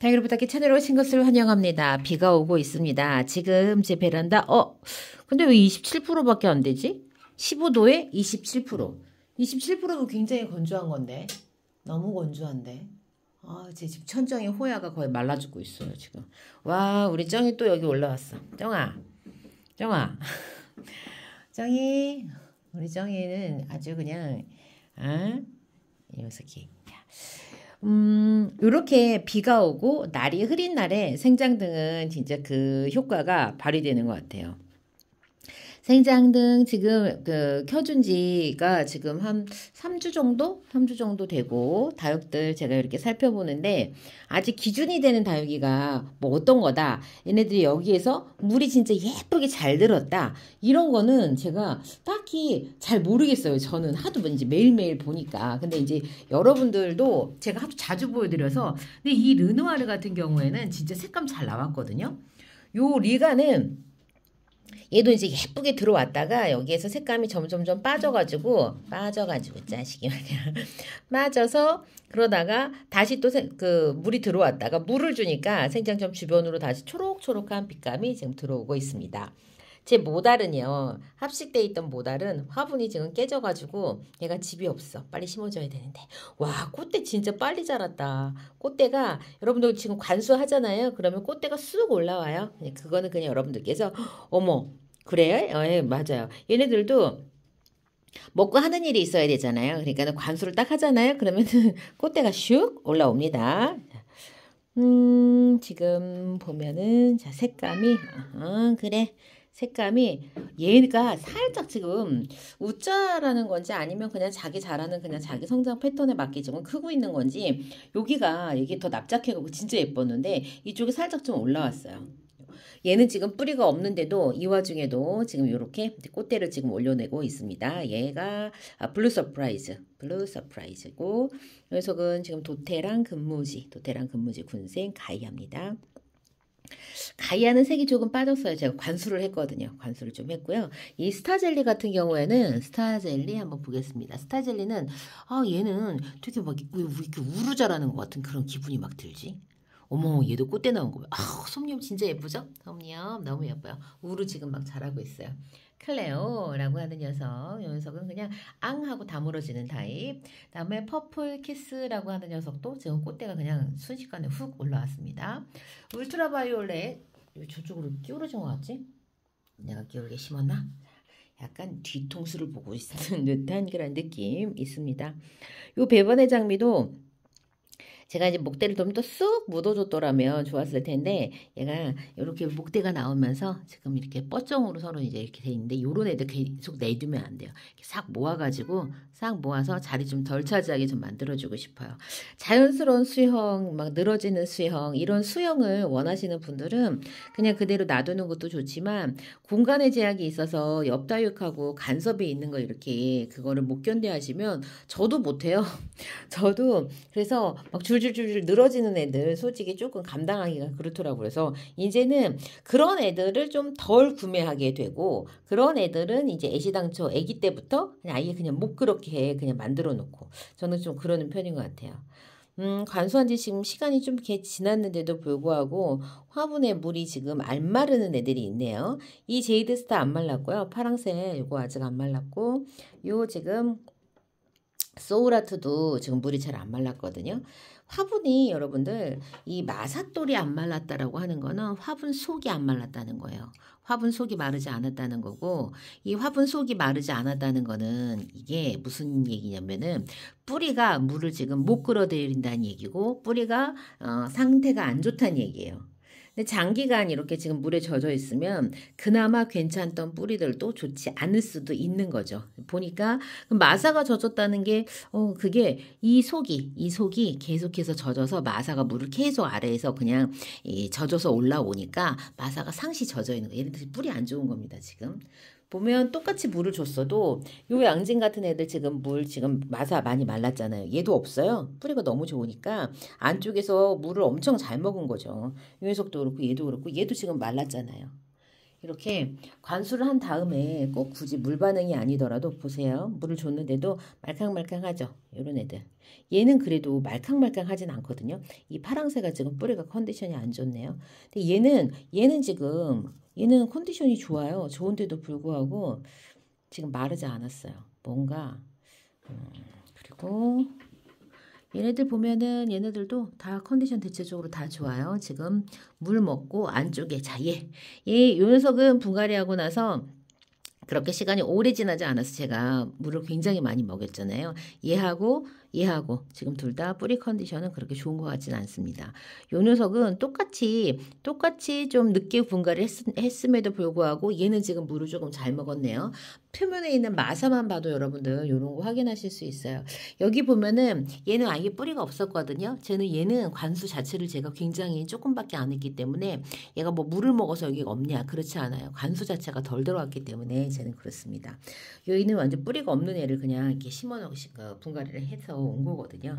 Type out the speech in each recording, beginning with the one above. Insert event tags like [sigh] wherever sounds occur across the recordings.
달걀 부탁기 채널에 오신 것을 환영합니다. 비가 오고 있습니다. 지금 제 베란다 어? 근데 왜 27%밖에 안 되지? 15도에 27% 27%도 굉장히 건조한 건데 너무 건조한데 아, 제 집 천장에 호야가 거의 말라 죽고 있어요, 지금. 와, 우리 쩡이또 여기 올라왔어. 정아. 정아. 정이 우리 쩡이는 아주 그냥 아, 이 녀석이. 음, 이렇게 비가 오고 날이 흐린 날에 생장 등은 진짜 그 효과가 발휘되는 것 같아요. 생장 등 지금 그 켜준 지가 지금 한 3주 정도? 3주 정도 되고 다육들 제가 이렇게 살펴보는데 아직 기준이 되는 다육이가 뭐 어떤 거다. 얘네들이 여기에서 물이 진짜 예쁘게 잘 들었다. 이런 거는 제가 딱히 잘 모르겠어요. 저는 하도 뭔지 뭐 매일매일 보니까. 근데 이제 여러분들도 제가 하도 자주 보여드려서 근데 이 르누아르 같은 경우에는 진짜 색감 잘 나왔거든요. 요 리가는 얘도 이제 예쁘게 들어왔다가 여기에서 색감이 점점점 빠져가지고 빠져가지고 짜식이 말이야 [laughs] 빠져서 그러다가 다시 또 그 물이 들어왔다가 물을 주니까 생장점 주변으로 다시 초록초록한 빛감이 지금 들어오고 있습니다. 제 모달은요 합식돼 있던 모달은 화분이 지금 깨져가지고 얘가 집이 없어 빨리 심어줘야 되는데 와 꽃대 진짜 빨리 자랐다 꽃대가 여러분들 지금 관수하잖아요 그러면 꽃대가 쑥 올라와요 네, 그거는 그냥 여러분들께서 어머 그래요? 어, 예, 맞아요. 얘네들도 먹고 하는 일이 있어야 되잖아요. 그러니까 관수를 딱 하잖아요. 그러면 [laughs] 꽃대가 슉 올라옵니다. 음, 지금 보면은 자 색감이 어, 그래. 색감이 얘가 살짝 지금 웃자라는 건지 아니면 그냥 자기 잘하는 그냥 자기 성장 패턴에 맞게 지금 크고 있는 건지 여기가 이게 더 납작해가고 지 진짜 예뻤는데 이쪽이 살짝 좀 올라왔어요. 얘는 지금 뿌리가 없는데도 이 와중에도 지금 이렇게 꽃대를 지금 올려내고 있습니다. 얘가 아, 블루 서프라이즈, 블루 서프라이즈고 이 녀석은 지금 도테랑 근무지, 도테랑 근무지 군생 가이아입니다. 가이아는 색이 조금 빠졌어요. 제가 관수를 했거든요. 관수를 좀 했고요. 이 스타젤리 같은 경우에는 스타젤리 한번 보겠습니다. 스타젤리는 아 얘는 되게 막 이렇게 우르자라는 것 같은 그런 기분이 막 들지? 어머 얘도 꽃대 나온 거야. 아, 솜잎 진짜 예쁘죠? 솜잎 너무 예뻐요. 우르 지금 막 자라고 있어요. 클레오라고 하는 녀석, 이 녀석은 그냥 앙 하고 다물어지는 타입. 다음에 퍼플 키스라고 하는 녀석도 지금 꽃대가 그냥 순식간에 훅 올라왔습니다. 울트라 바이올렛, 왜 저쪽으로 끼우러진 것 같지? 내가 끼울게 심었나? 약간 뒤통수를 보고 있는 [laughs] 듯한 그런 느낌 있습니다. 요 배번의 장미도 제가 이제 목대를 좀 더 쑥 묻어줬더라면 좋았을 텐데 얘가 이렇게 목대가 나오면서 지금 이렇게 뻗정으로 서로 이제 이렇게 돼 있는데 요런 애들 계속 내두면 안 돼요. 이렇게 싹 모아가지고 싹 모아서 자리 좀 덜 차지하게 좀 만들어주고 싶어요. 자연스러운 수형, 막 늘어지는 수형 이런 수형을 원하시는 분들은 그냥 그대로 놔두는 것도 좋지만 공간의 제약이 있어서 옆다육하고 간섭이 있는 거 이렇게 그거를 못 견뎌 하시면 저도 못해요. [laughs] 저도 그래서 막줄 줄줄줄줄 늘어지는 애들 솔직히 조금 감당하기가 그렇더라고요. 그래서 이제는 그런 애들을 좀 덜 구매하게 되고 그런 애들은 이제 애시당초 애기 때부터 그냥 아예 그냥 못 그렇게 그냥 만들어 놓고 저는 좀 그러는 편인 것 같아요. 음, 관수한 지 지금 시간이 좀 이렇게 지났는데도 불구하고 화분에 물이 지금 안 마르는 애들이 있네요. 이 제이드스타 안 말랐고요. 파랑새 이거 아직 안 말랐고 요 지금 소우라트도 지금 물이 잘 안 말랐거든요. 화분이 여러분들 이 마사돌이 안 말랐다라고 하는 거는 화분 속이 안 말랐다는 거예요. 화분 속이 마르지 않았다는 거고 이 화분 속이 마르지 않았다는 거는 이게 무슨 얘기냐면은 뿌리가 물을 지금 못 끌어들인다는 얘기고 뿌리가 어, 상태가 안 좋다는 얘기예요. 근데 장기간 이렇게 지금 물에 젖어 있으면 그나마 괜찮던 뿌리들도 좋지 않을 수도 있는 거죠. 보니까 마사가 젖었다는 게 어, 그게 이 속이 이 속이 계속해서 젖어서 마사가 물을 계속 아래에서 그냥 이, 젖어서 올라오니까 마사가 상시 젖어 있는 거. 예를 요예 들어 서 뿌리 안 좋은 겁니다, 지금. 보면 똑같이 물을 줬어도 요 양진 같은 애들 지금 물 지금 마사 많이 말랐잖아요. 얘도 없어요. 뿌리가 너무 좋으니까 안쪽에서 물을 엄청 잘 먹은 거죠. 요 녀석도 그렇고 얘도 그렇고 얘도 지금 말랐잖아요. 이렇게 관수를 한 다음에 꼭 굳이 물 반응이 아니더라도 보세요. 물을 줬는데도 말캉말캉하죠. 이런 애들. 얘는 그래도 말캉말캉하진 않거든요. 이 파랑새가 지금 뿌리가 컨디션이 안 좋네요. 근데 얘는 얘는 지금 얘는 컨디션이 좋아요. 좋은데도 불구하고 지금 마르지 않았어요. 뭔가 음, 그리고 얘네들 보면은 얘네들도 다 컨디션 대체적으로 다 좋아요. 지금 물 먹고 안쪽에 자 얘. 얘요 녀석은 분갈이하고 나서 그렇게 시간이 오래 지나지 않아서 제가 물을 굉장히 많이 먹였잖아요. 얘하고 얘하고 지금 둘 다 뿌리 컨디션은 그렇게 좋은 것 같진 않습니다. 요 녀석은 똑같이 똑같이 좀 늦게 분갈이 했, 음에도 불구하고 얘는 지금 물을 조금 잘 먹었네요. 표면에 있는 마사만 봐도 여러분들 요런 거 확인하실 수 있어요. 여기 보면은 얘는 아예 뿌리가 없었거든요. 쟤는 얘는 관수 자체를 제가 굉장히 조금밖에 안 했기 때문에 얘가 뭐 물을 먹어서 여기가 없냐 그렇지 않아요. 관수 자체가 덜 들어왔기 때문에 쟤는 그렇습니다. 여기는 완전 뿌리가 없는 애를 그냥 이렇게 심어 놓으신 거 분갈이를 해서 나고 온 거거든요.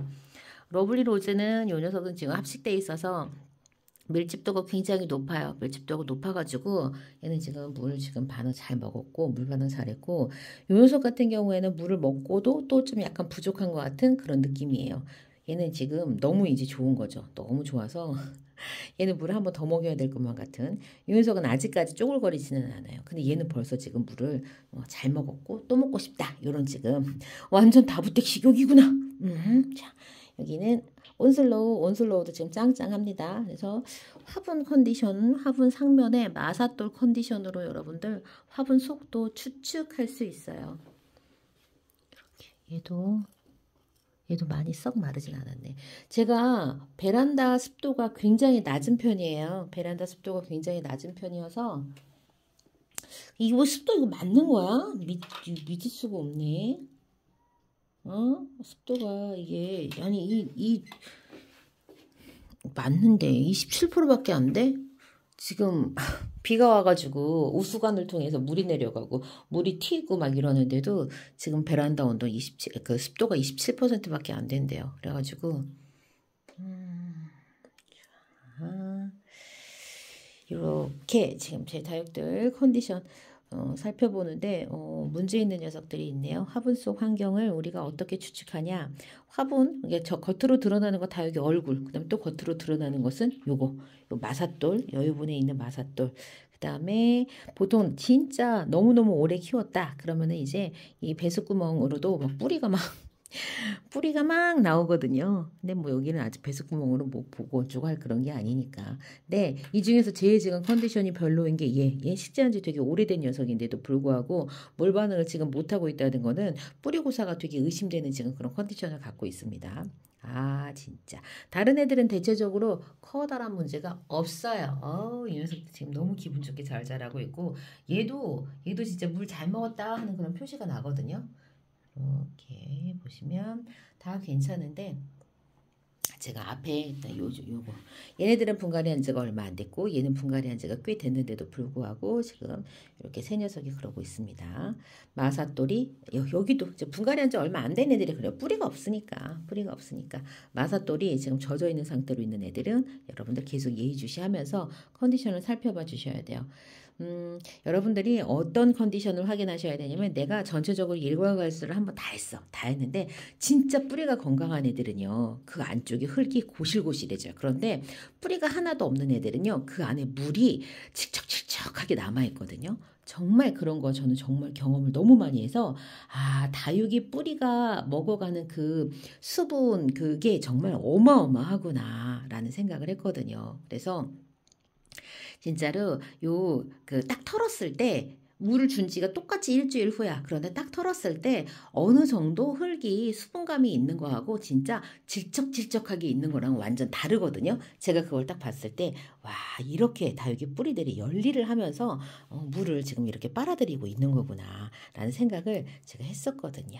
러블리 로즈는 요 녀석은 지금 합식돼 있어서 밀집도가 굉장히 높아요. 밀집도가 높아가지고 얘는 지금 물을 지금 반응 잘 먹었고 물 반응 잘했고 요 녀석 같은 경우에는 물을 먹고도 또 좀 약간 부족한 것 같은 그런 느낌이에요. 얘는 지금 너무 이제 좋은 거죠. 너무 좋아서 [laughs] 얘는 물을 한번 더 먹여야 될 것만 같은 요 녀석은 아직까지 쪼글거리지는 않아요. 근데 얘는 벌써 지금 물을 어, 잘 먹었고 또 먹고 싶다. 요런 지금 완전 다부택 식욕이구나. 음, 자, 여기는 온슬로우, 온슬로우도 지금 짱짱합니다. 그래서 화분 컨디션, 화분 상면에 마사돌 컨디션으로 여러분들 화분 속도 추측할 수 있어요. 이렇게 얘도 얘도 많이 썩 마르진 않았네. 제가 베란다 습도가 굉장히 낮은 편이에요. 베란다 습도가 굉장히 낮은 편이어서 이거 습도 이거 맞는 거야? 믿, 믿을 수가 없네. 어? 습도가 이게 아니 이, 이 맞는데 27%밖에 안 돼? 지금 [laughs] 비가 와가지고 우수관을 통해서 물이 내려가고 물이 튀고 막 이러는데도 지금 베란다 온도 27, 그 습도가 27%밖에 안 된대요. 그래가지고 음, 자, 이렇게 지금 제 다육들 컨디션 어, 살펴보는데 어, 문제 있는 녀석들이 있네요. 화분 속 환경을 우리가 어떻게 추측하냐? 화분 이게 저 겉으로 드러나는 거 다 여기 얼굴. 그다음에 또 겉으로 드러나는 것은 요거 요 마사돌 여유분에 있는 마사돌. 그다음에 보통 진짜 너무 너무 오래 키웠다 그러면은 이제 이 배수구멍으로도 막 뿌리가 막 뿌리가 막 나오거든요. 근데 뭐 여기는 아직 배수구멍으로 뭐 보고 어쩌고 할 그런 게 아니니까. 근데 이 중에서 제일 지금 컨디션이 별로인 게 얘. 얘 식재한 지 되게 오래된 녀석인데도 불구하고 물 반응을 지금 못하고 있다는 거는 뿌리고사가 되게 의심되는 지금 그런 컨디션을 갖고 있습니다. 아 진짜 다른 애들은 대체적으로 커다란 문제가 없어요. 어우 이 녀석도 지금 너무 기분 좋게 잘 자라고 있고 얘도 얘도 진짜 물 잘 먹었다 하는 그런 표시가 나거든요. 이렇게 보시면 다 괜찮은데 제가 앞에 일단 요, 요거 얘네들은 분갈이한 지가 얼마 안 됐고 얘는 분갈이한 지가 꽤 됐는데도 불구하고 지금 이렇게 세 녀석이 그러고 있습니다. 마사돌리 여, 기도 분갈이한 지 얼마 안 된 애들이 그래요. 뿌리가 없으니까 뿌리가 없으니까 마사돌리 지금 젖어 있는 상태로 있는 애들은 여러분들 계속 예의주시하면서 컨디션을 살펴봐 주셔야 돼요. 음, 여러분들이 어떤 컨디션을 확인하셔야 되냐면 내가 전체적으로 일과 갈수를 한번 다 했어. 다 했는데 진짜 뿌리가 건강한 애들은요. 그 안쪽이 흙이 고실고실해져요. 그런데 뿌리가 하나도 없는 애들은요, 그 안에 물이 칙척칙척하게 남아있거든요. 정말 그런 거 저는 정말 경험을 너무 많이 해서 아 다육이 뿌리가 먹어가는 그 수분 그게 정말 어마어마하구나라는 생각을 했거든요. 그래서 진짜로 요 그 딱 털었을 때 물을 준 지가 똑같이 일주일 후야. 그런데 딱 털었을 때 어느 정도 흙이 수분감이 있는 거하고 진짜 질척질척하게 있는 거랑 완전 다르거든요. 제가 그걸 딱 봤을 때, 와, 이렇게 다육이 뿌리들이 열리를 하면서 어, 물을 지금 이렇게 빨아들이고 있는 거구나. 라는 생각을 제가 했었거든요.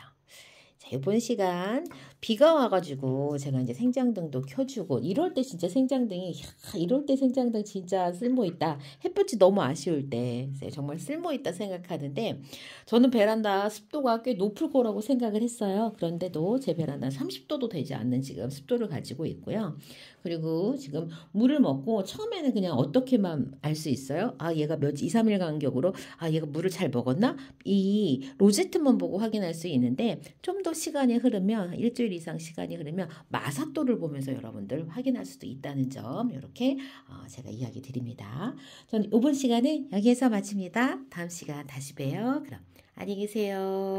자, 이번 시간 비가 와가지고 제가 이제 생장등도 켜주고 이럴 때 진짜 생장등이 야, 이럴 때 생장등 진짜 쓸모있다. 햇볕이 너무 아쉬울 때 정말 쓸모있다 생각하는데 저는 베란다 습도가 꽤 높을 거라고 생각을 했어요. 그런데도 제 베란다 30도도 되지 않는 지금 습도를 가지고 있고요. 그리고 지금 물을 먹고 처음에는 그냥 어떻게만 알 수 있어요? 아, 얘가 몇, 2, 3일 간격으로 아, 얘가 물을 잘 먹었나? 이 로제트만 보고 확인할 수 있는데 좀 더 시간이 흐르면 일주일 이상 시간이 흐르면 마사또를 보면서 여러분들 확인할 수도 있다는 점 이렇게 어, 제가 이야기 드립니다. 전 이번 시간은 여기에서 마칩니다. 다음 시간 다시 봬요. 그럼 안녕히 계세요.